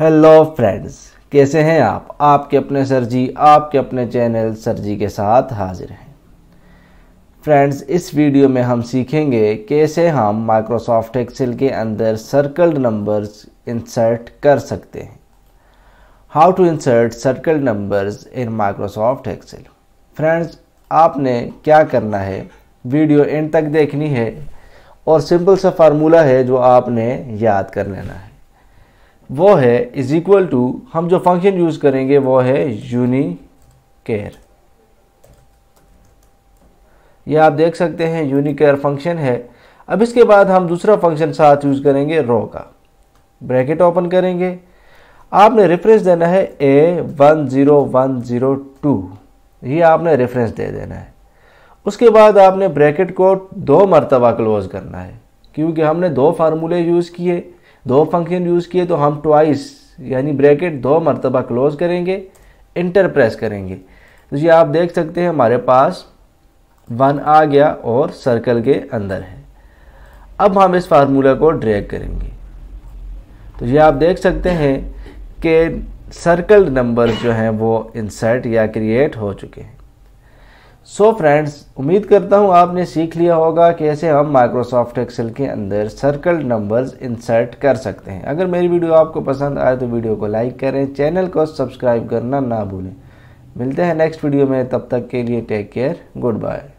hello friends कैसे हैं आप आपके अपने सर जी आपके अपने चैनल सर जी के साथ हाजिर हैं फ्रेंड्स इस वीडियो में हम सीखेंगे कैसे हम माइक्रोसॉफ्ट एक्सेल के अंदर सर्कल्ड नंबर्स इंसर्ट कर सकते हैं how to insert circled numbers in Microsoft Excel friends आपने क्या करना है वीडियो एंड तक देखनी है और सिंपल सा फार्मूला है जो आपने याद कर लेना है वो है इज इक्वल टू हम जो फंक्शन यूज़ करेंगे वो है यूनी केयर यह आप देख सकते हैं यूनी केयर फंक्शन है अब इसके बाद हम दूसरा फंक्शन साथ यूज़ करेंगे रो का ब्रैकेट ओपन करेंगे आपने रेफरेंस देना है A one zero one zero two ये आपने रेफरेंस दे देना है उसके बाद आपने ब्रैकेट को दो मरतबा क्लोज़ करना है क्योंकि हमने दो फार्मूले यूज़ किए दो फंक्शन यूज़ किए तो हम ट्वाइस यानी ब्रैकेट दो मरतबा क्लोज करेंगे इंटर प्रेस करेंगे तो ये आप देख सकते हैं हमारे पास वन आ गया और सर्कल के अंदर है अब हम इस फार्मूला को ड्रैग करेंगे तो ये आप देख सकते हैं कि सर्कल नंबर जो हैं वो इंसर्ट या क्रिएट हो चुके हैं सो so फ्रेंड्स उम्मीद करता हूँ आपने सीख लिया होगा कैसे हम माइक्रोसॉफ्ट एक्सेल के अंदर सर्कल नंबर्स इंसर्ट कर सकते हैं अगर मेरी वीडियो आपको पसंद आए तो वीडियो को लाइक करें चैनल को सब्सक्राइब करना ना भूलें मिलते हैं नेक्स्ट वीडियो में तब तक के लिए टेक केयर गुड बाय